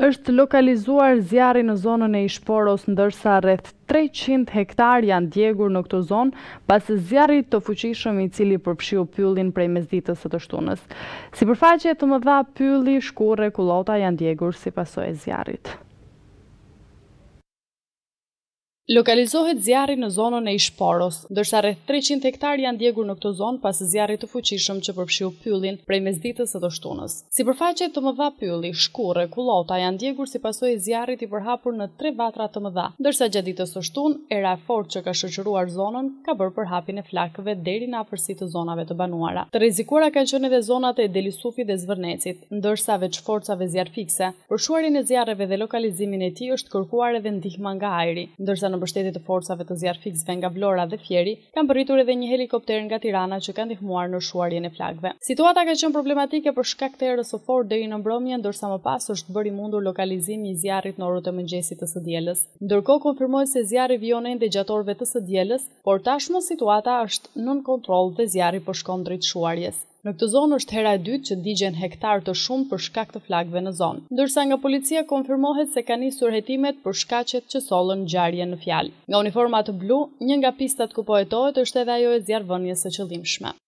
është lokalizuar zjarri në zonën e Ishporos, ndërsa rreth 300 hektar janë djegur në këtë zonë, pas zjarit të fuqishëm i cili përfshiu pyllin prej mesditës së të shtunës. Si përfaqe të mëdha, pylli, shkure, kullota janë djegur si pasojë e zjarrit. Lokalizohet zjarri në zonën e Ishporos, ndërsa rreth 300 hektar janë djegur në këtë zonë pas zjarrit të fuqishëm që përfshiu pyllin prej mesditës së dështunës. Sipërfaqe të mëdha pylli, shkurrë, kullota janë djegur si pasojë e zjarrit i përhapur në tre vatra të mëdha, ndërsa gjatë ditës së shtunë era e fortë që ka shoqëruar zonën ka bërë përhapjen e flakëve deri në afërsi të zonave të banuara. Të rrezikuara kanë qenë edhe zonat e Delisufit dhe Zvernecit, ndërsa veç forcave zjarfikse, për shuarjen e zjarreve dhe lokalizimin e tij është kërkuar edhe ndihma nga ajri, ndërsa mbështetje të forcave të zjarrit fikse nga Vlora dhe Fieri, kanë përritur edhe një helikopter nga Tirana që ka ndihmuar në shuarjen e flagëve. Situata ka qenë problematike për shkak të erës së fortë deri në mbrëmje, ndërsa më pas është bërë i mundur lokalizimi i zjarrit në orët e mëngjesit të së dielës. Ndërkohë konfirmohet se zjarri vjen ende gjatorëve të së dielës, por tashmë situata është nën kontroll dhe zjarri po shkon drejt shuarjes. Në këtë zonë është hera e dytë që digjen hektar të shumë për shkak të flagëve në zonë, ndërsa nga policia konfirmohet se ka nisur hetimet për shkaqet që sollën gjarje në fjalë. Nga uniforma të blu, një nga pistat ku po hetohet është edhe ajo e zjarrvënies së shme.